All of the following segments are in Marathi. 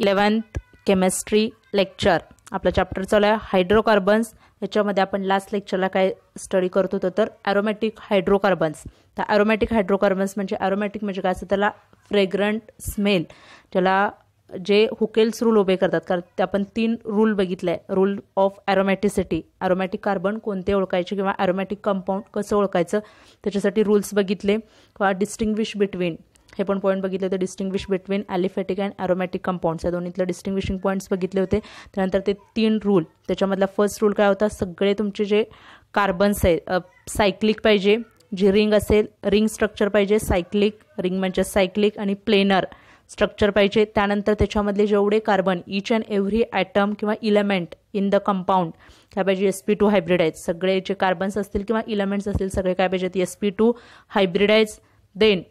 इलेवन्थ केमिस्ट्री लेक्चर आपला चॅप्टर चालू आहे हायड्रोकार्बन्स याच्यामध्ये आपण लास्ट लेक्चरला काय स्टडी करत होतो तर ॲरोमॅटिक हायड्रोकार्बन्स तर ॲरोमॅटिक हायड्रोकार्बन्स म्हणजे ॲरोमॅटिक म्हणजे काय असतं त्याला फ्रेग्रंट स्मेल ज्याला जे हुकेल्स रूल उभे करतात कारण ते आपण तीन रूल बघितले आहे rule of aromaticity aromatic carbon कोणते ओळखायचे किंवा ॲरोमॅटिक कंपाऊंड कसं ओळखायचं त्याच्यासाठी रूल्स बघितले किंवा डिस्टिंग्विश बिटवीन हे पण पॉईंट बघितले होते distinguish between aliphatic and aromatic compounds या दोन्हीतलं डिस्टिंग्विशिंग पॉईंट्स बघितले होते त्यानंतर ते तीन रूल त्याच्यामधला फर्स्ट रूल काय होता सगळे तुमचे जे कार्बन्स आहे सायक्लिक पाहिजे जी रिंग असेल रिंग स्ट्रक्चर पाहिजे सायक्लिक रिंग म्हणजे सायक्लिक आणि प्लेनर स्ट्रक्चर पाहिजे त्यानंतर त्याच्यामधले जेवढे carbon each and every atom किंवा इलेमेंट इन द कंपाऊंड काय पाहिजे एस पी टू हायब्रिडाईज सगळे जे कार्बन्स असतील किंवा इलेमेंट्स असतील सगळे काय पाहिजेत S P two hybridise then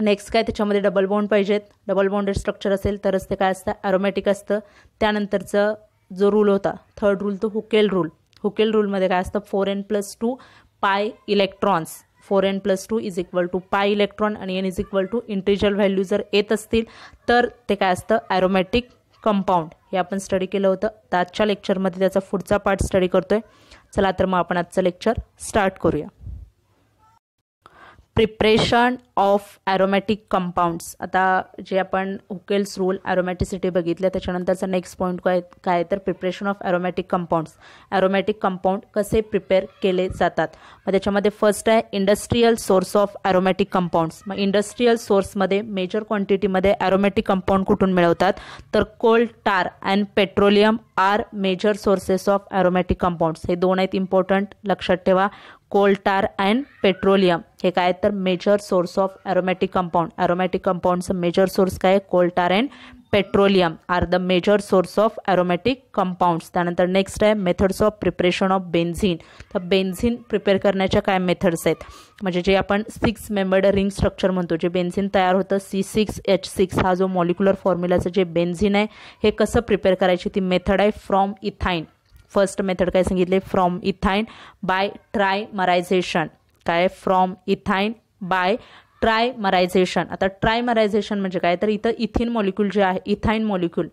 next काय त्याच्यामध्ये डबल बॉन्ड पाहिजेत डबल बॉन्डेड स्ट्रक्चर असेल तरच ते काय असतं ॲरोमॅटिक असतं त्यानंतरचं जो रूल होता थर्ड रूल तो हुकेल रूल हुकेल रूलमध्ये काय असतं four N plus two pi electrons four N plus two is equal to pi electron आणि N is equal to integral value जर येत असतील तर ते काय असतं ॲरोमॅटिक कंपाऊंड हे आपण स्टडी केलं होतं तर आजच्या लेक्चरमध्ये त्याचा पुढचा पार्ट स्टडी करतोय चला तर मग आपण आजचं लेक्चर स्टार्ट करूया प्रिप्रेशन ऑफ ॲरोमॅटिक कंपाऊंड्स आता जे आपण हुकेल्स रूल ॲरोमॅटिसिटी बघितलं त्याच्यानंतरचा नेक्स्ट पॉईंट काय काय तर preparation of aromatic compounds aromatic compound कसे प्रिपेअर केले जातात मग त्याच्यामध्ये फर्स्ट आहे industrial source of aromatic compounds मग इंडस्ट्रीयल सोर्समध्ये मेजर क्वांटिटीमध्ये ॲरोमॅटिक कंपाऊंड कुठून मिळवतात तर coal tar and petroleum are major sources of aromatic compounds हे दोन आहेत इम्पॉर्टंट लक्षात ठेवा कोलटार अँड पेट्रोलियम हे काय तर major source of aromatic compound aromatic कंपाऊंडचं मेजर सोर्स काय आहे coal tar and petroleum are the major source of aromatic compounds त्यानंतर नेक्स्ट आहे methods of preparation of benzene तर बेन्झिन प्रिपेअर करण्याच्या काय मेथड्स आहेत म्हणजे जे आपण सिक्स मेंबर्ड रिंग स्ट्रक्चर म्हणतो जे बेन्झिन तयार होतं सी सिक्स एच सिक्स हा जो मॉलिक्युलर फॉर्म्युलाचं जे बेन्झिन आहे हे कसं प्रिपेअर करायची ती मेथड आहे फ्रॉम इथाईन फर्स्ट मेथड काय सांगितले फ्रॉम इथाईन बाय ट्रायमरायझेशन काय फ्रॉम इथाईन बाय ट्रायमरायझेशन आता ट्रायमरायझेशन म्हणजे काय तर इथं इथिन मॉलिक्यूल जे आहे ethyne molecule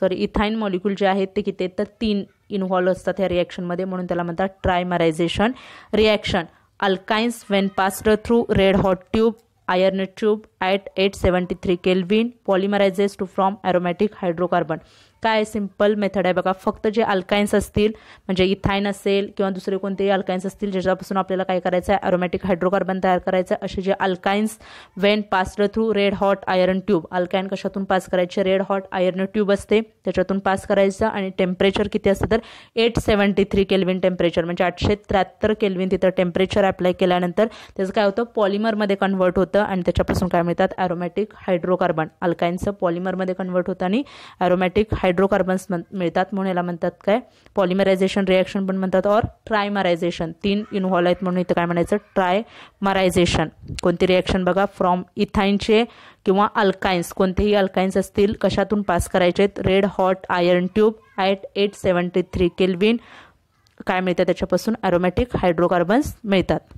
sorry ethyne molecule जे आहेत ते किती तर तीन इन्व्हॉल्व्ह असतात या रिॲक्शनमध्ये म्हणून त्याला म्हणतात trimerisation reaction alkynes when passed through red hot tube iron tube at eight seventy three kelvin polymerises to from aromatic hydrocarbon काय सिम्पल मेथड आहे बघा फक्त जे अल्काइन्स असतील म्हणजे इथाईन असेल किंवा दुसरे कोणतेही अल्काइन्स असतील ज्याच्यापासून आपल्याला काय करायचं आहे अरोमॅटिक हायड्रोकार्बन तयार करायचं असे जे alkynes when pass through red hot iron tube alkyne कशातून पास करायचे रेड हॉट आयर्न ट्यूब असते त्याच्यातून पास करायचं आणि टेम्परेचर किती असतं तर eight seventy three kelvin temperature म्हणजे आठशे त्र्याहत्तर केल्विन तिथं टेम्परेचर अप्लाय केल्यानंतर त्याचं काय होतं पॉलिमरमध्ये कन्वर्ट होतं आणि त्याच्यापासून काय मिळतात ॲरोमॅटिक हायड्रोकार्बन अल्काइनचं पॉलिमरमध्ये कन्वर्ट होतं आणि अरोमॅटिक हाय हायड्रोकार्बन्स मिळतात म्हणून याला म्हणतात काय पॉलिमरायझेशन रिॲक्शन पण म्हणतात और ट्रायमरायझेशन तीन इन्व्हॉल्व आहेत म्हणून इथं काय म्हणायचं ट्रायमरायझेशन कोणती रिॲक्शन बघा फ्रॉम इथाईनचे किंवा अल्काइन्स कोणतेही अल्काइन्स असतील कशातून पास करायचे red hot iron tube at eight seventy three kelvin काय मिळतं त्याच्यापासून ॲरोमॅटिक हायड्रोकार्बन्स मिळतात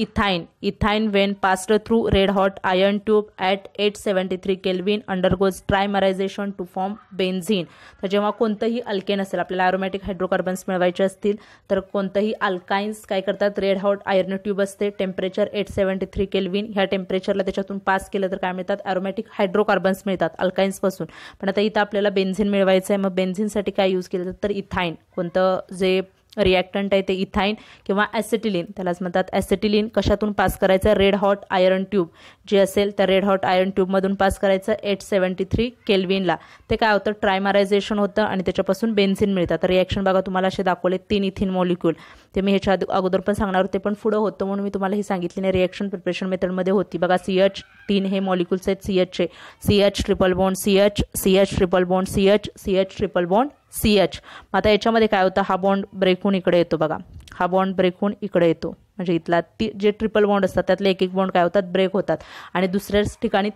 ethyne when Ethine, through red hot red tube at eight at 873 kelvin undergoes trimerization to form benzene तर जेव्हा कोणतंही अल्केन असेल आपल्याला ॲरोमॅटिक हायड्रोकार्बन्स मिळवायचे असतील तर कोणतंही अल्काइन्स काय करतात रेड हॉट आयर्न ट्यूब असते temperature eight seventy three kelvin ह्या टेम्परेचरला त्याच्यातून पास केलं तर काय मिळतात ॲरोमॅटिक हायड्रोकार्बन्स मिळतात अल्काइन्सपासून पण आता इथं आपल्याला बेन्झिन मिळवायचं आहे मग बेन्झिनसाठी काय यूज केलं तर इथाईन कोणतं जे रिॲक्टंट आहे ते इथाईन किंवा ॲसिटिलिन त्यालाच म्हणतात ॲसिटिलिन कशातून पास करायचं रेड हॉट आयरन ट्यूब जे असेल तर रेड हॉट आयर्न ट्यूबमधून पास करायचं एट सेवन्टी थ्री केल्विनला ते काय होतं ट्रायमारायझेशन होतं आणि त्याच्यापासून बेन्झिन मिळतात तर रिॲक्शन बघा तुम्हाला असे दाखवले तीन इथिन मॉलिक्यूल ते मी ह्याच्या अगोदर पण सांगणार होते पण पुढं होतं म्हणून मी तुम्हाला हे सांगितली नाही रिॲक्शन प्रिपरेशन मेथडमध्ये होती बघा सी एच तीन हे मॉलिक्युल्स आहेत सी एचचे C H triple bond C H C H triple bond C H C H triple bond C H आता याच्यामध्ये काय होतं हा बॉन्ड ब्रेकून इकडे येतो बघा हा बॉन्ड ब्रेकहून इकडे येतो म्हणजे इथला ती जे ट्रिपल बॉन्ड असतात त्यातले एक एक बॉन्ड काय होतात ब्रेक होतात आणि दुसऱ्याच ठिकाणी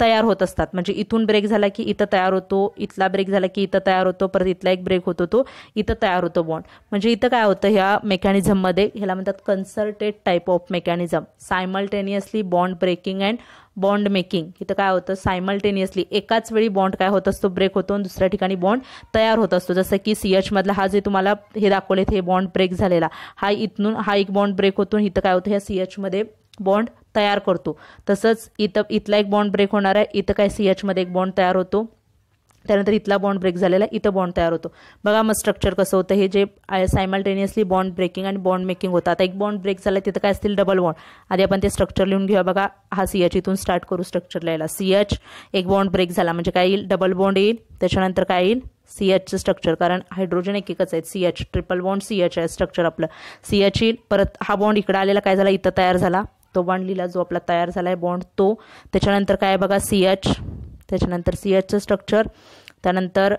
तयार होत असतात म्हणजे इथून ब्रेक झाला की इथं तयार होतो इथला ब्रेक झाला की इथं तयार होतो परत इथला एक ब्रेक होतो तो इथं तयार होतो बॉन्ड म्हणजे इथं काय होतं ह्या मेकॅनिझममध्ये ह्याला म्हणतात concerted type of mechanism simultaneously bond breaking and bond making इथं काय होतं सायमल्टेनियसली एकाच वेळी बॉन्ड काय होत असतो ब्रेक होतो दुसऱ्या ठिकाणी बॉन्ड तयार होत असतो जसं की सी मधला हा जे तुम्हाला हे दाखवलेत हे बॉन्ड ब्रेक झालेला हा इथून हा एक बॉन्ड ब्रेक होतो इथं काय होतं ह्या सी मध्ये बॉन्ड तयार करतो तसंच इथं इथला एक बॉन्ड ब्रेक होणार आहे इथं काय सी मध्ये एक बॉन्ड तयार होतो त्यानंतर इथला बॉन्ड ब्रेक झालेला इथं बॉन्ड तयार होतो बघा मग स्ट्रक्चर कसं होतं हे जे सायमल्टेनियसली बॉन्ड ब्रेकिंग आणि बॉन्ड मेकिंग होतं आता एक बॉन्ड ब्रेक झाला तिथं काय असतील डबल बॉन्ड आधी आपण ते स्ट्रक्चर लिहून घेऊया बघा हा सी एच इथून स्टार्ट करू स्ट्रक्चर लिहायला सी एच एक बॉन्ड ब्रेक झाला म्हणजे काय येईल डबल बॉन्ड येईल त्याच्यानंतर काय येईल सी एचचं स्ट्रक्चर कारण हायड्रोजन एक एकच आहे C H triple bond C H आहे स्ट्रक्चर आपलं सी एच येईल परत हा बॉन्ड इकडं आलेला काय झाला इथं तयार झाला तो बॉन्ड लिहिला जो आपला तयार झाला आहे बॉन्ड तो त्याच्यानंतर काय बघा सी एच त्याच्यानंतर सी एचचं स्ट्रक्चर त्यानंतर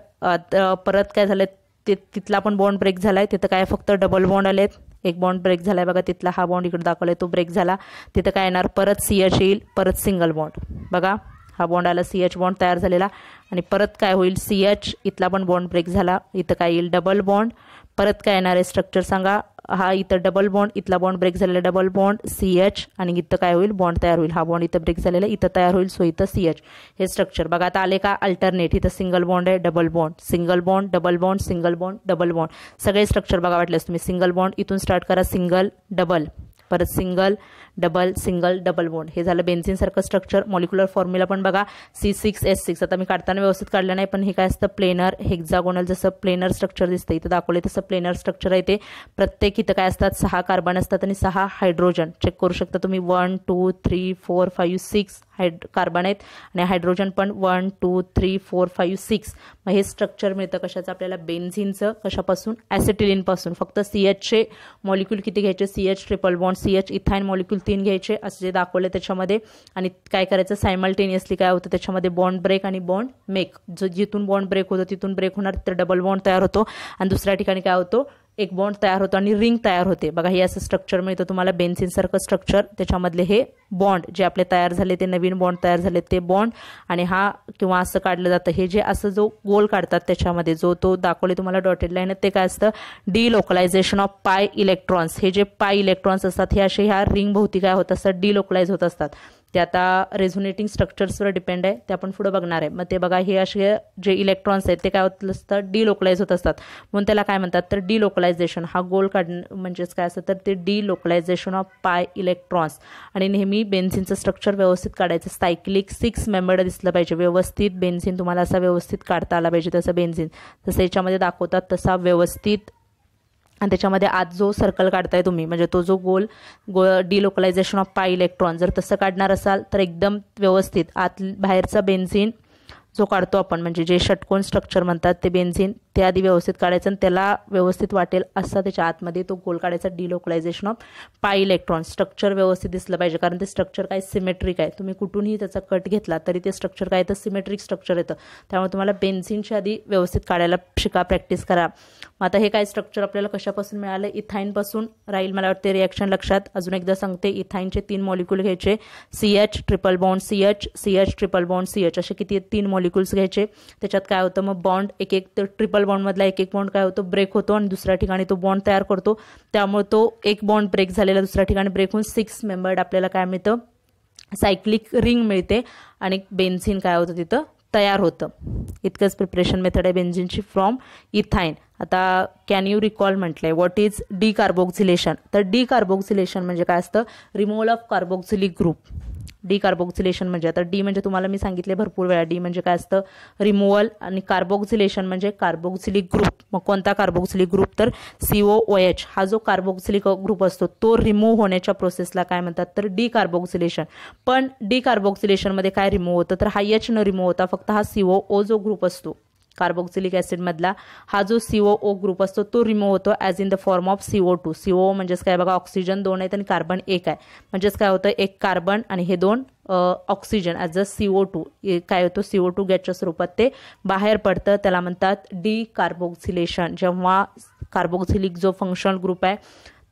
परत काय झालं ते तिथला पण बॉन्ड ब्रेक झाला आहे तिथं काय फक्त डबल बॉन्ड आलेत एक बॉन्ड ब्रेक झाला आहे बघा तिथला हा बॉन्ड इकडे दाखवला आहे तो ब्रेक झाला तिथं काय येणार परत सी एच येईल परत सिंगल बॉन्ड बघा हा बॉन्ड आला सी एच बॉन्ड तयार झालेला आणि परत काय होईल सी एच इथला पण बॉन्ड ब्रेक झाला इथं काय येईल डबल बॉन्ड परत काय येणार आहे स्ट्रक्चर सांगा हा इथं डबल बॉन्ड इथला बॉन्ड ब्रेक झालेला डबल बॉन्ड सी एच आणि इथं काय होईल बॉन्ड तयार होईल हा बॉन्ड इथं ब्रेक झालेला इथं तयार होईल सो इथं सी एच हे स्ट्रक्चर बघा आता आले का अल्टरनेट इथं सिंगल बॉन्ड आहे double bond single bond double bond single bond double bond सगळे स्ट्रक्चर बघा वाटलेस तुम्ही सिंगल बॉन्ड इथून स्टार्ट करा सिंगल डबल परत single double single double bond हे झालं सारखं स्ट्रक्चर मॉलिक्युलर फॉर्म्युला पण बघा सी सिक्स एस सिक्स आता मी काढताना व्यवस्थित काढलं नाही पण हे काय असतं प्लेनर हेक्झागोनल जसं प्लेनर स्ट्रक्चर दिसतं इथं दाखवले तसं प्लेनर स्ट्रक्चर आहे ते प्रत्येक इथं काय असतात सहा कार्बन असतात आणि सहा हायड्रोजन चेक करू शकता तुम्ही one two three four five six हायड कार्बन आहेत आणि हायड्रोजन पण one two three four five six मग हे स्ट्रक्चर मिळतं कशाचं आपल्याला बेन्झिनचं कशापासून ॲसिटिलिनपासून फक्त सी एचचे मॉलिक्यूल किती घ्यायचे C H triple bond C H ethyne molecule तीन घ्यायचे असे जे दाखवले त्याच्यामध्ये आणि काय करायचं सायमल्टेनियसली काय होतं त्याच्यामध्ये बॉन्ड ब्रेक आणि बॉन्ड मेक जो जिथून बॉन्ड ब्रेक होतो तिथून ब्रेक होणार तर डबल बॉन्ड तयार होतो आणि दुसऱ्या ठिकाणी काय होतो एक बॉन्ड तयार होतो आणि रिंग तयार होते बघा हे असं स्ट्रक्चर मिळतं तुम्हाला सारखं स्ट्रक्चर त्याच्यामधले हे बॉन्ड जे आपले तयार झाले ते नवीन बॉन्ड तयार झाले ते बॉन्ड आणि हा किंवा असं काढलं जातं हे जे असं जो गोल काढतात त्याच्यामध्ये जो तो दाखवले तुम्हाला डॉटेड लाईन ते काय असतं लोकलायझेशन ऑफ पाय इलेक्ट्रॉन्स हे जे पाय इलेक्ट्रॉन्स असतात हे असे ह्या रिंगभोवती काय होत असतात डिलोकलाइज होत असतात ते आता रेझोनेटिंग स्ट्रक्चर्सवर डिपेंड आहे ते आपण पुढं बघणार आहे मग ते बघा हे असे जे इलेक्ट्रॉन्स आहेत ते काय होत डी लोकलाइज होत असतात म्हणून त्याला काय म्हणतात तर लोकलायझेशन हा गोल काढणं म्हणजेच काय असतं तर ते delocalization of pi electrons आणि नेहमी बेन्झिनचं स्ट्रक्चर व्यवस्थित काढायचं सायक्लिक सिक्स मेंबर दिसलं पाहिजे व्यवस्थित बेन्झिन तुम्हाला असा व्यवस्थित काढता आला पाहिजे तसं बेन्झिन जसं याच्यामध्ये दाखवतात तसा व्यवस्थित आणि त्याच्यामध्ये आज जो सर्कल काढताय तुम्ही म्हणजे तो जो गोल गो डिलोकलायझेशन ऑफ पाय इलेक्ट्रॉन जर तसं काढणार असाल तर एकदम व्यवस्थित आत बाहेरचा बेन्झिन जो काढतो आपण म्हणजे जे षटकोन स्ट्रक्चर म्हणतात ते बेन्झिन ते आधी व्यवस्थित काढायचं आणि त्याला व्यवस्थित वाटेल असा त्याच्या आतमध्ये तो गोल काढायचा delocalization of pi electron structure व्यवस्थित दिसलं पाहिजे कारण ते स्ट्रक्चर काय सिमेट्रिक आहे तुम्ही कुठूनही त्याचा कट घेतला तरी ते स्ट्रक्चर काय तर सिमेट्रिक स्ट्रक्चर येतं त्यामुळे तुम्हाला बेन्झिनच्या आधी व्यवस्थित काढायला शिका प्रॅक्टिस करा आता हे काय स्ट्रक्चर आपल्याला कशापासून मिळालं इथाईनपासून राहील मला वाटते रिॲक्शन लक्षात अजून एकदा सांगते इथाईनचे तीन मॉलिक्युल घ्यायचे C H triple bond C H C H triple bond C H असे किती तीन मॉलिक्युल्स घ्यायचे त्याच्यात काय होतं मग बॉन्ड एक एक तर ट्रिपल बॉन्डमधला एक एक बॉन्ड काय होतो ब्रेक होतो आणि दुसऱ्या ठिकाणी तो बॉन्ड तयार करतो त्यामुळे तो एक बॉन्ड ब्रेक झालेला दुसऱ्या ठिकाणी ब्रेक होऊन सिक्स मेंबर्ड आपल्याला काय मिळतं सायक्लिक रिंग मिळते आणि बेन्झिन काय होतं तिथं तयार होतं इतकंच प्रिपरेशन मेथड आहे बेंझिनची फ्रॉम इथाईन आता कॅन यू रिकॉल म्हटलंय आहे व्हॉट इज डी कार्बोक्झिलेशन तर डी कार्बोक्झिलेशन म्हणजे काय असतं removal of carboxylic group decarboxylation म्हणजे आता डी म्हणजे तुम्हाला मी सांगितले भरपूर वेळा डी म्हणजे काय असतं रिमूव्हल आणि कार्बोक्झिलेशन म्हणजे कार्बोक्झिलिक ग्रुप मग कोणता कार्बोक्सिलिक ग्रुप तर सीओ ओ एच हा जो कार्बोक्सिलिक ग्रुप असतो तो रिमूव्ह होण्याच्या प्रोसेसला काय म्हणतात तर डी कार्बोक्सिलेशन पण डी कार्बोक्सिलेशनमध्ये काय रिमूव्ह होतं तर हा एच न रिमूव्ह होता फक्त हा सीओ ओ जो ग्रुप असतो कार्बोक्सिलिक ॲसिडमधला हा जो सीओ ओ ग्रुप असतो तो रिमूव्ह होतो as in the form of C O two C O म्हणजेच काय बघा ऑक्सिजन दोन आहेत आणि कार्बन एक आहे म्हणजेच काय होतं एक कार्बन आणि हे दोन oxygen as a C O two काय होतो सीओ टू गॅसच्या स्वरूपात ते बाहेर पडतं त्याला म्हणतात डी कार्बोक्सिलेशन जेव्हा कार्बोक्सिलिक जो फंक्शनल ग्रुप आहे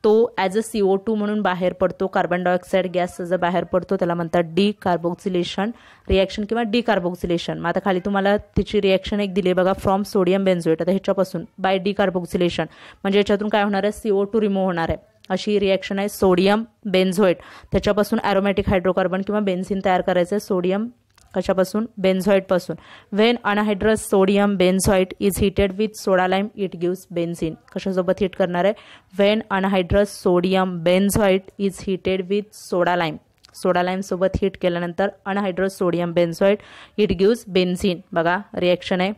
तो as a C O two म्हणून बाहेर पडतो कार्बन डायऑक्साईड गॅस जर बाहेर पडतो त्याला म्हणतात डी कार्बोक्सिलेशन रिॲक्शन किंवा डी कार्बोक्सिलेशन मग आता खाली तुम्हाला तिची रिॲक्शन एक दिली बघा फ्रॉम सोडियम बेन्झोएट आता ह्याच्यापासून बाय डी कार्बोक्सिलेशन म्हणजे याच्यातून काय होणार आहे सी ओ टू रिमूव्ह होणार आहे अशी रिॲक्शन आहे सोडियम बेन्झोएट त्याच्यापासून ॲरोमॅटिक हायड्रोकार्बन किंवा बेन्झिन तयार करायचं आहे सोडियम कशापासून बेन्झॉईटपासून when anhydrous sodium benzoate is heated with soda lime it gives benzene कशासोबत हिट करणार आहे when anhydrous sodium benzoate is heated with soda lime soda सोबत हिट केल्यानंतर anhydrous sodium benzoate it gives benzene बघा रिॲक्शन आहे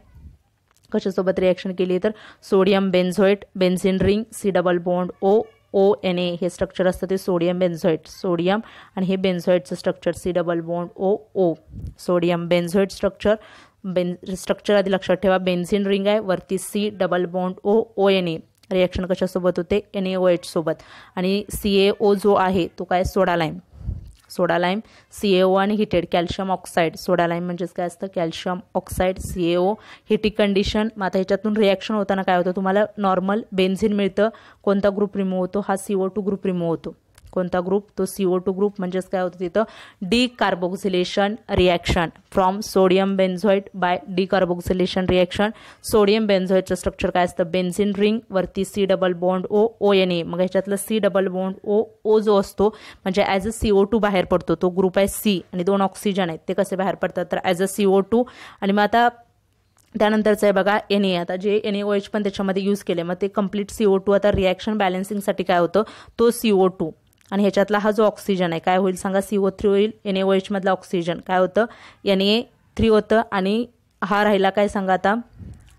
कशासोबत रिॲक्शन केली तर sodium benzoate benzene ring C double bond O O N A हे स्ट्रक्चर असतं ते सोडियम बेन्झोईट सोडियम आणि हे बेन्झोईटचं structure C double bond O O sodium benzoate structure बेन स्ट्रक्चर आधी लक्षात ठेवा बेन्झिन रिंग आहे वरती C double bond O O N A reaction कशासोबत होते एन ए ओ सोबत आणि सी ए ओ जो आहे तो काय लाईन सोडा लाईम ओ आणि heated calcium oxide soda lime म्हणजेच काय असतं कॅल्शियम ऑक्साईड ओ हिटिक कंडिशन मग आता ह्याच्यातून रिॲक्शन होताना काय होतं तुम्हाला नॉर्मल बेन्झिन मिळतं कोणता ग्रुप रिमूव्ह होतो हा ओ टू ग्रुप रिमूव्ह होतो कोणता ग्रुप तो सी ओ टू ग्रुप म्हणजेच काय होतं तिथं decarboxylation reaction from sodium benzoate by decarboxylation reaction sodium बेन्झॉइटचं स्ट्रक्चर काय असतं बेन्झिन रिंग वरती C double bond O O N A मग ह्याच्यातलं C double bond O O जो असतो म्हणजे as a C O two बाहेर पडतो तो ग्रुप आहे सी आणि दोन ऑक्सिजन आहेत ते कसे बाहेर पडतात तर as a C O two आणि मग आता त्यानंतरचं आहे बघा एन ए आता जे एन ए ओ एच पण त्याच्यामध्ये यूज केले मग ते कम्प्लीट सी ओ टू आता रिॲक्शन बॅलेन्सिंगसाठी काय होतं तो सी ओ टू आणि ह्याच्यातला हा जो ऑक्सिजन आहे काय होईल सांगा सी ओ थ्री होईल एन ए ओ एचमधला ऑक्सिजन काय होतं एन ए थ्री होतं आणि हा राहिला काय सांगा आता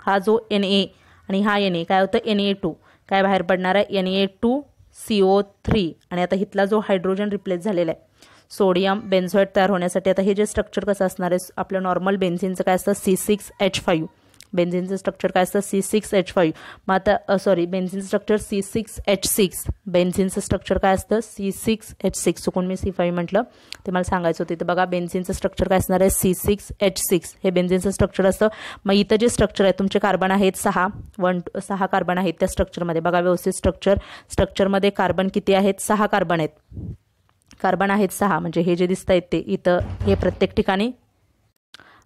हा जो एन ए आणि हा एन ए काय होतं एन ए टू काय बाहेर पडणार आहे N A two C O three आणि आता इथला जो हायड्रोजन रिप्लेस झालेला आहे सोडियम बेन्झॉइड तयार होण्यासाठी आता हे जे स्ट्रक्चर कसं असणार आहे आपलं नॉर्मल बेन्झिनचं काय असतं सी सिक्स एच फाईव्ह बेन्झिनचं स्ट्रक्चर काय असतं सी सिक्स एच फाईव्ह मग आता sorry benzene structure C six H six बेन्झिनचं स्ट्रक्चर काय असतं सी सिक्स एच सिक्स चुकून मी सी फाईव्ह म्हटलं ते मला सांगायचं होतं तर बघा बेन्झिनचं स्ट्रक्चर काय असणार आहे सी सिक्स एच सिक्स हे बेन्झिनचं स्ट्रक्चर असतं मग इथं जे स्ट्रक्चर आहे तुमचे कार्बन आहेत सहा वन सहा कार्बन आहेत त्या स्ट्रक्चरमध्ये बघा व्यवस्थित स्ट्रक्चर स्ट्रक्चरमध्ये कार्बन किती आहेत सहा कार्बन आहेत कार्बन आहेत सहा म्हणजे हे जे दिसत आहेत ते इथं हे प्रत्येक ठिकाणी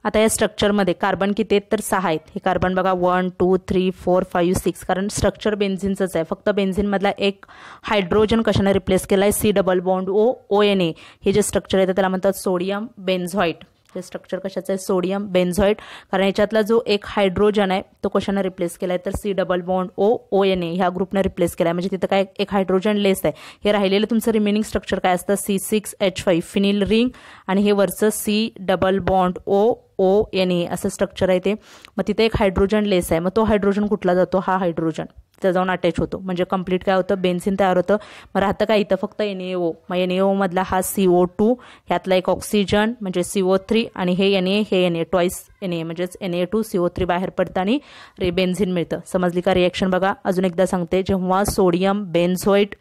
आता या स्ट्रक्चरमध्ये कार्बन किती आहेत तर सहा आहेत हे कार्बन बघा one two three four five six कारण स्ट्रक्चर बेन्झिनचंच आहे फक्त बेन्झिनमधला एक हायड्रोजन कशाने रिप्लेस केला आहे C double bond O O N A हे जे स्ट्रक्चर आहे त्याला म्हणतात सोडियम बेन्झॉईट हे स्ट्रक्चर कशाचं आहे सोडियम बेन्झॉईट कारण याच्यातला जो एक हायड्रोजन आहे तो कशाने रिप्लेस केला आहे तर C double bond O O N A ह्या ग्रुपने रिप्लेस केला आहे म्हणजे तिथं काय एक हायड्रोजन लेस आहे हे राहिलेलं तुमचं रिमेनिंग स्ट्रक्चर काय असतं C six H five phenyl ring आणि हे वरचं C double bond O O N A असं स्ट्रक्चर आहे ते मग तिथे एक हायड्रोजन लेस आहे मग तो हायड्रोजन कुठला जातो हा हायड्रोजन त्या जाऊन अटॅच होतो म्हणजे कंप्लीट काय होतं बेन्सिन तयार होतं मग राहतं काय इथं फक्त एन ए ओ मग एन ए मधला हा सी ओ टू ह्यातला एक ऑक्सिजन म्हणजे सी ओ थ्री आणि हे एन ए हे N A twice N A म्हणजेच N A two C O three बाहेर पडतं आणि रे बेन्झिन मिळतं समजली का रिॲक्शन बघा अजून एकदा सांगते जेव्हा sodium benzoate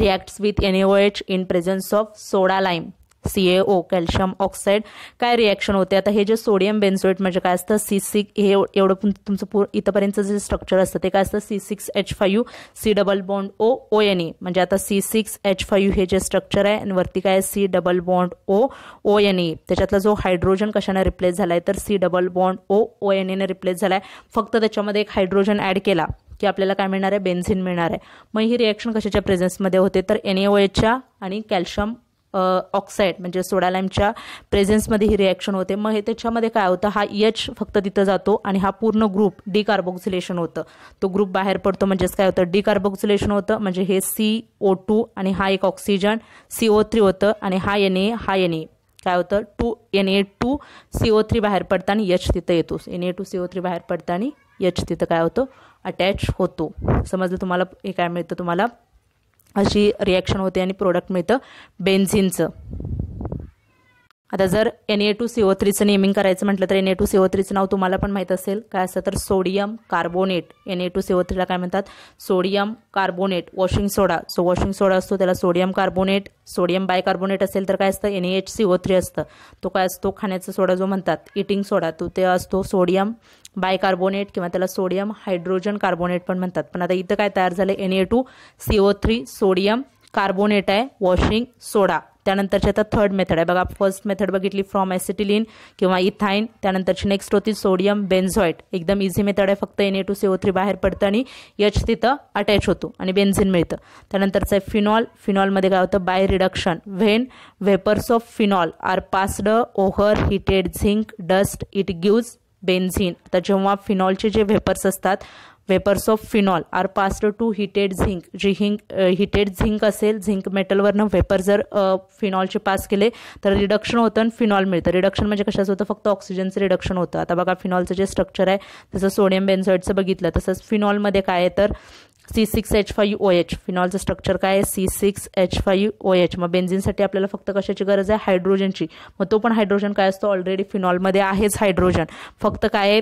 reacts with N H in presence of soda lime C A O calcium oxide काय रिॲक्शन होते आता हे जे सोडियम बेन्झोएट म्हणजे काय असतं सी सिक्स हे एवढं तुमचं पूर इथंपर्यंतचं जे स्ट्रक्चर असतं ते काय असतं C six H five C double bond O O N E म्हणजे आता सी सिक्स एच फायू हे जे स्ट्रक्चर आहे आणि वरती काय C double bond O O N E त्याच्यातला जो हायड्रोजन कशाने रिप्लेस झालाय तर C double bond O O N ईने रिप्लेस झालाय फक्त त्याच्यामध्ये एक हायड्रोजन ऍड केला की आपल्याला काय मिळणार आहे बेन्झिन मिळणार आहे मग ही रिॲक्शन कशाच्या प्रेझेन्समध्ये होते तर एन एचच्या e आणि कॅल्शियम ऑक्साईड म्हणजे सोडालाईमच्या प्रेझेन्समध्ये ही रिॲक्शन होते मग हे त्याच्यामध्ये काय होतं हा एच फक्त तिथं जातो आणि हा पूर्ण ग्रुप कार्बोक्सिलेशन होतं तो ग्रुप बाहेर पडतो म्हणजेच काय होतं डिकार्बोक्सिलेशन होतं म्हणजे हे सी ओ टू आणि हा एक ऑक्सिजन सी ओ थ्री होतं आणि हा एन ए हा एन ए काय होतं two N A two C O three बाहेर पडताना यच तिथं येतो N A two C O three बाहेर पडताना यच तिथं काय होतं अटॅच होतो समजलं तुम्हाला हे काय मिळतं तुम्हाला अशी रिॲक्शन होते आणि प्रोडक्ट मिळतं बेन्झिनचं आता जर एन ए टू सीओ थ्रीचं नेमिंग करायचं म्हटलं तर एन ए टू सीओ थ्रीचं नाव तुम्हाला पण माहीत असेल काय असतं तर sodium carbonate N A two C O थ्रीला काय म्हणतात sodium carbonate washing soda so washing soda असतो त्याला सोडियम कार्बोनेट सोडियम बायकार्बोनेट असेल तर काय असतं एन एच सीओ थ्री असतं तो काय असतो खाण्याचा सोडा जो म्हणतात इटिंग सोडा तो ते असतो सोडियम कार्बोनेट किंवा त्याला सोडियम हायड्रोजन कार्बोनेट पण म्हणतात पण आता इथं काय तयार झालं N A two C O three sodium carbonate आहे वॉशिंग सोडा त्यानंतरची आता थर्ड मेथड आहे बघा फर्स्ट मेथड बघितली फ्रॉम ॲसिटिलिन किंवा इथाईन त्यानंतरची नेक्स्ट होती सोडियम बेन्झॉइट एकदम इझी मेथड आहे फक्त N A two C O three बाहेर पडतं आणि यच तिथं अटॅच होतो आणि बेन्झिन मिळतं त्यानंतरचं आहे फिनॉल फिनॉलमध्ये काय होतं by reduction when vapours of phenol are passed over heated zinc dust it gives benzene आता जेव्हा फिनॉलचे जे वेपर्स असतात vapours of phenol are passed to heated zinc जी हिंक हिटेड झिंक असेल झिंक मेटलवरनं वेपर जर फिनॉलचे पास केले तर रिडक्शन होतं आणि फिनॉल मिळतं रिडक्शन म्हणजे कशाचं होतं फक्त ऑक्सिजनचं रिडक्शन होतं आता बघा फिनॉलचं जे स्ट्रक्चर आहे जसं सोडियम बेन्झॉइडचं बघितलं तसंच फिनॉलमध्ये काय आहे तर C six H five O H फिनॉलचं स्ट्रक्चर काय आहे C six H five O H मग बेन्झिनसाठी आपल्याला फक्त कशाची गरज आहे हायड्रोजनची मग तो पण हायड्रोजन काय असतो ऑलरेडी फिनॉलमध्ये आहेच हायड्रोजन फक्त काय आहे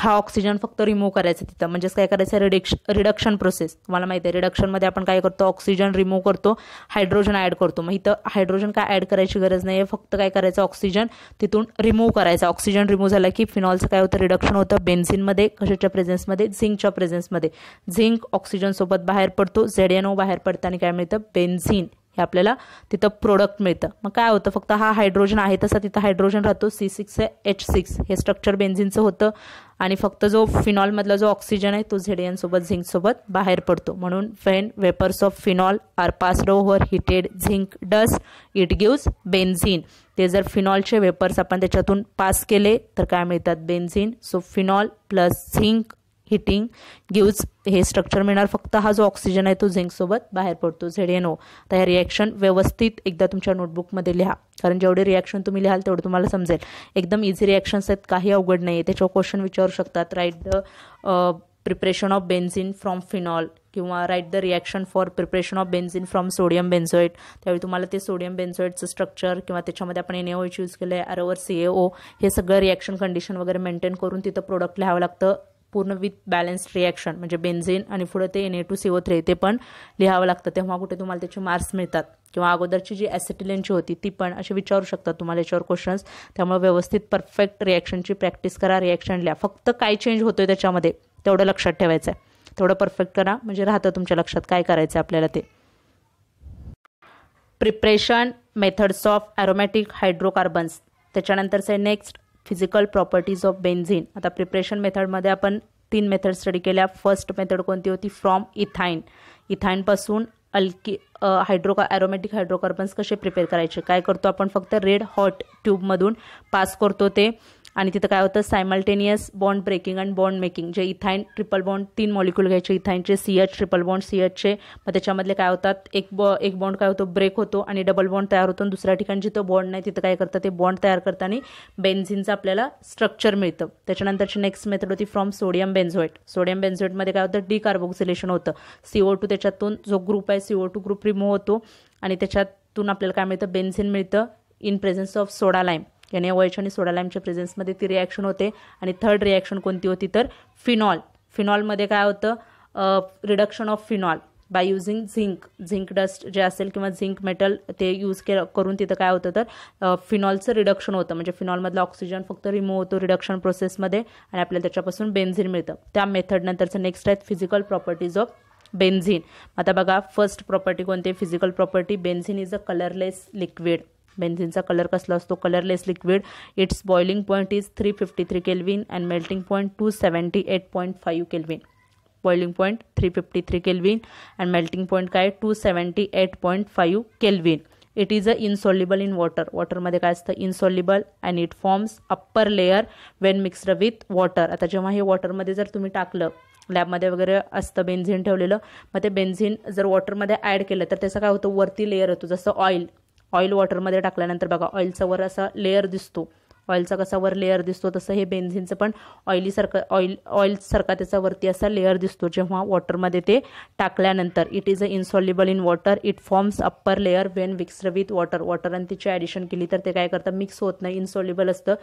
हा ऑक्सिजन फक्त रिमूव्ह करायचा तिथं म्हणजेच काय करायचं रिडिक्श रिडक्शन प्रोसेस तुम्हाला माहिती आहे रिडक्शनमध्ये आपण काय करतो ऑक्सिजन रिमूव्ह करतो हायड्रोजन ॲड करतो मग इथं हायड्रोजन काय ॲड करायची गरज नाही आहे फक्त काय करायचं ऑक्सिजन तिथून रिमूव्ह करायचं ऑक्सिजन रिमूव्ह झाला की फिनॉलचं काय होतं रिडक्शन होतं बेन्झिनमध्ये कशाच्या प्रेझेन्समध्ये झिंकच्या प्रेझेन्समध्ये झिंक ऑक्सिजनसोबत बाहेर पडतो झेड एन ओ बाहेर पडताना काय मिळतं बेन्झिन हे आपल्याला तिथं प्रोडक्ट मिळतं मग काय होतं फक्त हा हायड्रोजन आहे तसा तिथं हायड्रोजन राहतो सी सिक्स एच सिक्स हे स्ट्रक्चर बेन्झिनचं होतं आणि फक्त जो फिनॉलमधला जो ऑक्सिजन आहे तो झेड झिंकसोबत बाहेर पडतो म्हणून when vapours of phenol are passed over heated zinc dust it gives benzene ते जर फिनॉलचे वेपर्स आपण त्याच्यातून पास केले तर काय मिळतात benzene so phenol plus zinc heating gives हे स्ट्रक्चर मिळणार फक्त हा जो ऑक्सिजन आहे तो झिंकसोबत बाहेर पडतो झेड एन ओ तर ह्या रिॲक्शन व्यवस्थित एकदा तुमच्या नोटबुकमध्ये लिहा कारण जेवढे रिॲक्शन तुम्ही लिहाल तेवढं तुम्हाला समजेल एकदम इझी रिॲक्शन्स आहेत काही अवघड नाही आहे त्याच्यावर क्वेश्चन विचारू शकतात write the preparation of benzene from phenol किंवा write the reaction for preparation of benzene from sodium benzoate त्यावेळी तुम्हाला ते सोडियम बेन्झॉइटचं स्ट्रक्चर किंवा त्याच्यामध्ये आपण एन एच यूज केलं आहे R over C A O हे सगळं रिॲक्शन कंडिशन वगैरे मेंटेन करून तिथं प्रोडक्ट लिहावं लागतं पूर्ण विथ बॅलन्स्ड रिॲक्शन म्हणजे बेन्झिन आणि पुढे ते N A two C three ते पण लिहावं लागतं तेव्हा कुठे तुम्हाला त्याचे मार्क्स मिळतात किंवा अगोदरची जी ॲसिटिलेनची होती ती पण असे विचारू शकतात तुम्हाला याच्यावर क्वेश्चन्स त्यामुळे व्यवस्थित परफेक्ट रिॲक्शनची प्रॅक्टिस करा रिॲक्शन लिहा फक्त काय चेंज होतोय त्याच्यामध्ये तेवढं लक्षात ठेवायचं आहे तेवढं परफेक्ट करा म्हणजे राहतं तुमच्या लक्षात काय करायचं आपल्याला ते preparation methods of aromatic hydrocarbons त्याच्यानंतरचं next physical properties of benzene आता प्रिपरेशन मेथडमध्ये आपण तीन मेथड स्टडी केल्या फर्स्ट मेथड कोणती होती फ्रॉम इथाईन इथाईनपासून अल्की हायड्रो ॲरोमॅटिक हायड्रोकार्बन्स कसे प्रिपेअर करायचे काय करतो आपण फक्त रेड हॉट ट्यूबमधून पास करतो ते आणि तिथं काय होतं simultaneous bond breaking and bond making जे इथाईन ट्रिपल बॉन्ड तीन मॉलिक्युल घ्यायचे इथाईनचे C H triple bond C एचचे मग त्याच्यामधले काय होतात एक बॉ एक बॉन्ड काय होतो ब्रेक होतो आणि डबल बॉन्ड तयार होतो दुसऱ्या ठिकाणी जिथं बॉन्ड नाही तिथं काय करतं ते बॉन्ड तयार आणि बेन्झिनचं आपल्याला स्ट्रक्चर मिळतं त्याच्यानंतरची नेक्स्ट मेथड होती फ्रॉम सोडियम बेन्झोएट सोडियम बेन्झोएटमध्ये काय होतं कार्बोक्सिलेशन होतं सी ओ टू त्याच्यातून जो ग्रुप आहे C O two group remove होतो आणि त्याच्यातून आपल्याला काय मिळतं बेन्झिन मिळतं in presence of soda lime याने अवयच आणि सोडालाईमच्या प्रेझेन्समध्ये ती रिॲक्शन होते आणि थर्ड रिॲक्शन कोणती होती तर फिनॉल फिनॉलमध्ये काय होतं reduction of phenol by using zinc zinc dust जे असेल किंवा झिंक मेटल ते यूज के करून तिथं काय होतं तर फिनॉलचं रिडक्शन होतं म्हणजे फिनॉलमधला ऑक्सिजन फक्त रिमूव्ह होतो रिडक्शन प्रोसेसमध्ये आणि आपल्याला त्याच्यापासून बेन्झिन मिळतं त्या मेथडनंतरचं नेक्स्ट आहेत फिजिकल प्रॉपर्टीज ऑफ बेन्झिन आता बघा फर्स्ट प्रॉपर्टी कोणती physical property benzene is a colourless liquid बेन्झिनचा कलर कसला असतो colourless liquid its boiling point is three fifty three kelvin and melting point two seventy eight point five kelvin boiling point three fifty three kelvin and melting point काय two seventy eight point five kelvin it is a insoluble in water वॉटरमध्ये काय असतं insoluble and it forms upper layer when mixed with water आता जेव्हा हे वॉटरमध्ये जर तुम्ही टाकलं लॅबमध्ये वगैरे असतं बेन्झिन ठेवलेलं मग ते बेन्झिन जर वॉटरमध्ये ॲड केलं तर त्याचं काय होतं वरती लेयर होतो जसं ऑइल ऑइल वॉटरमध्ये टाकल्यानंतर बघा ऑइलचा वर असा लेअर दिसतो ऑइलचा कसा वर लेअर दिसतो तसं हे बेन्झिनचं पण ऑइलीसारखं ऑइल ऑइलसारखा त्याचा वरती असा लेअर दिसतो जेव्हा वॉटरमध्ये ते टाकल्यानंतर it is a insoluble in water it forms upper layer when wicks with water water आणि तिची ॲडिशन केली तर ते काय करतं मिक्स होत नाही इन्सॉल्युबल असतं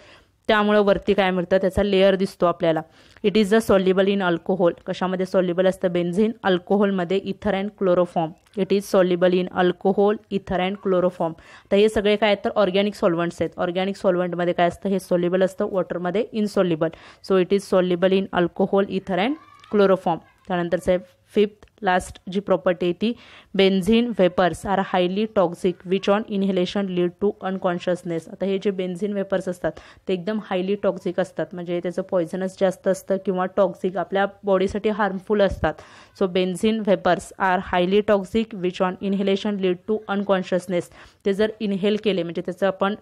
त्यामुळं वरती काय मिळतं त्याचा लेअर दिसतो आपल्याला it is the soluble in alcohol कशामध्ये सॉल्युबल असतं बेन्झिन अल्कोहोलमध्ये ether and chloroform it is soluble in alcohol ether and chloroform तर हे सगळे काय तर ऑर्गॅनिक सॉल्वंट्स आहेत ऑर्गॅनिक सॉल्वंटमध्ये काय असतं हे सॉल्युबल असतं वॉटरमध्ये insoluble so it is soluble in alcohol ether and chloroform त्यानंतरचं फिफ्थ लास्ट जी प्रॉपर्टी आहे ती benzene vapours are highly toxic which on inhalation lead to unconsciousness आता हे जे बेन्झिन वेपर्स असतात ते एकदम हायली टॉक्सिक असतात म्हणजे त्याचं पॉयझनस जास्त असतं किंवा टॉक्सिक आपल्या बॉडीसाठी हार्मफुल असतात so benzene vapours are highly toxic which on inhalation lead to unconsciousness ते जर इनहेल केले म्हणजे त्याचं आपण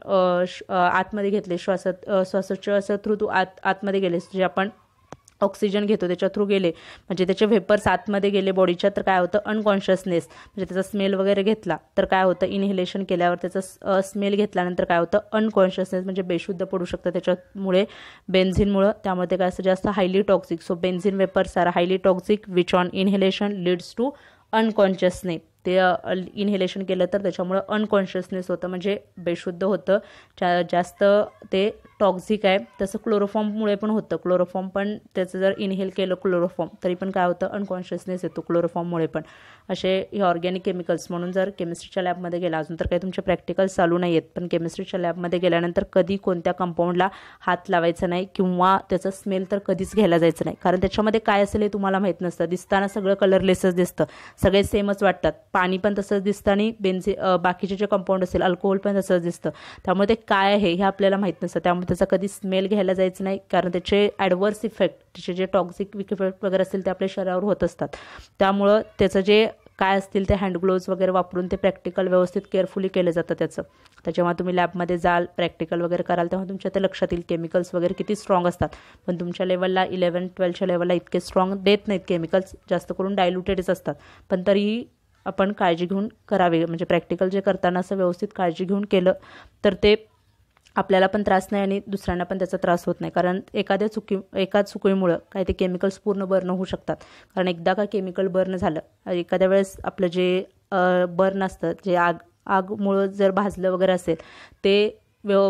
आतमध्ये घेतले श्वास श्वासोच्छ्वास थ्रू तू आत आतमध्ये गेले जे आपण ऑक्सिजन घेतो त्याच्या थ्रू गेले म्हणजे त्याचे वेपर्स आतमध्ये गेले बॉडीच्या तर काय होतं अनकॉन्शियसनेस म्हणजे त्याचा स्मेल वगैरे घेतला तर काय होतं इनहेलेशन केल्यावर त्याचा स्मेल घेतल्यानंतर काय होतं अनकॉन्शियसनेस म्हणजे बेशुद्ध पडू शकतं त्याच्यामुळे बेन्झिनमुळं त्यामध्ये काय असतं जास्त highly toxic so benzene vapours are highly toxic which on inhalation leads to unconsciousness ते इनहेलेशन केलं तर त्याच्यामुळं अनकॉन्शियसनेस होतं म्हणजे बेशुद्ध होतं जा जास्त ते टॉक्झिक आहे तसं क्लोरोफॉर्ममुळे पण होतं क्लोरोफॉर्म पण त्याचं जर इनहेल केलं क्लोरोफॉर्म तरी पण काय होतं अनकॉन्शियसनेस येतो क्लोरोफॉर्ममुळे पण असे हे ऑर्गॅनिक केमिकल्स म्हणून जर केमिस्ट्रीच्या लॅबमध्ये गेला अजून तर काही तुमचे प्रॅक्टिकल्स चालू नाही आहेत पण केमिस्ट्रीच्या लॅबमध्ये गेल्यानंतर कधी कोणत्या कंपाऊंडला हात लावायचा नाही किंवा त्याचा स्मेल तर कधीच घ्यायला जायचं नाही कारण त्याच्यामध्ये काय असेल हे तुम्हाला माहीत नसतं दिसताना सगळं कलरलेसच दिसतं सगळे सेमच वाटतात पाणी पण तसंच दिसतं आणि बेन्झे बाकीचे जे कंपाऊंड असेल अल्कोहोल पण तसंच दिसतं त्यामुळे ते काय आहे हे आपल्याला माहीत नसतं त्यामुळे त्यामुळे त्याचा कधी स्मेल घ्यायला जायचं नाही कारण त्याचे ॲडवर्स इफेक्ट त्याचे जे टॉक्झिक इफेक्ट वगैरे असतील ते आपल्या शरीरावर होत असतात त्यामुळं त्याचं जे काय असतील ते हँड ग्लोव्ज वगैरे वापरून ते प्रॅक्टिकल व्यवस्थित केअरफुली केलं जातं त्याचं तर जेव्हा तुम्ही लॅबमध्ये जाल प्रॅक्टिकल वगैरे कराल तेव्हा तुमच्या ते लक्षात येईल केमिकल्स वगैरे किती स्ट्रॉंग असतात पण तुमच्या लेवलला इलेवन ट्वेल्वच्या लेवलला इतके स्ट्रॉंग देत नाहीत केमिकल्स जास्त करून डायल्युटेडच असतात पण तरीही आपण काळजी घेऊन करावे म्हणजे प्रॅक्टिकल जे करताना असं व्यवस्थित काळजी घेऊन केलं तर ते आपल्याला पण त्रास नाही आणि दुसऱ्यांना पण त्याचा त्रास होत नाही कारण एखाद्या चुकी एकाच चुकीमुळं काही ते केमिकल्स पूर्ण बर्न होऊ शकतात कारण एकदा का केमिकल बर्न झालं एखाद्या वेळेस आपलं जे बर्न असतं जे आग आगमुळं जर भाजलं वगैरे असेल ते व्यव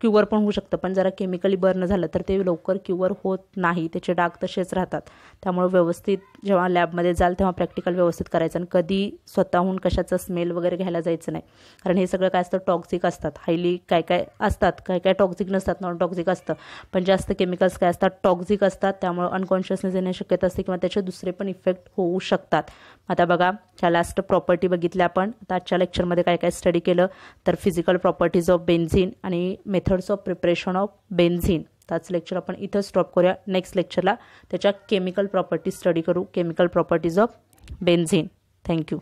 क्युअर पण होऊ शकतं पण जरा केमिकली बर्न झालं तर ते लवकर क्युअर होत नाही त्याचे डाग तसेच राहतात त्यामुळे व्यवस्थित जेव्हा लॅबमध्ये जाल तेव्हा प्रॅक्टिकल व्यवस्थित करायचं आणि कधी स्वतःहून कशाचा स्मेल वगैरे घ्यायला जायचं नाही कारण हे सगळं काय असतं टॉक्झिक असतात हायली काय काय असतात काय काय टॉक्झिक नसतात नॉन टॉक्झिक असतं पण जास्त केमिकल्स काय असतात टॉक्झिक असतात त्यामुळे अनकॉन्शियसनेस येण्याची शक्यता असते किंवा त्याचे दुसरे पण इफेक्ट होऊ शकतात आता बघा ह्या लास्ट प्रॉपर्टी बघितल्या आपण आता आजच्या लेक्चरमध्ये काय काय स्टडी केलं तर फिजिकल प्रॉपर्टीज ऑफ बेन्झिन आणि methods of preparation of benzene त्याच लेक्चर आपण इथं स्टॉप करूया नेक्स्ट लेक्चरला त्याच्या केमिकल प्रॉपर्टी स्टडी करू chemical properties of benzene thank you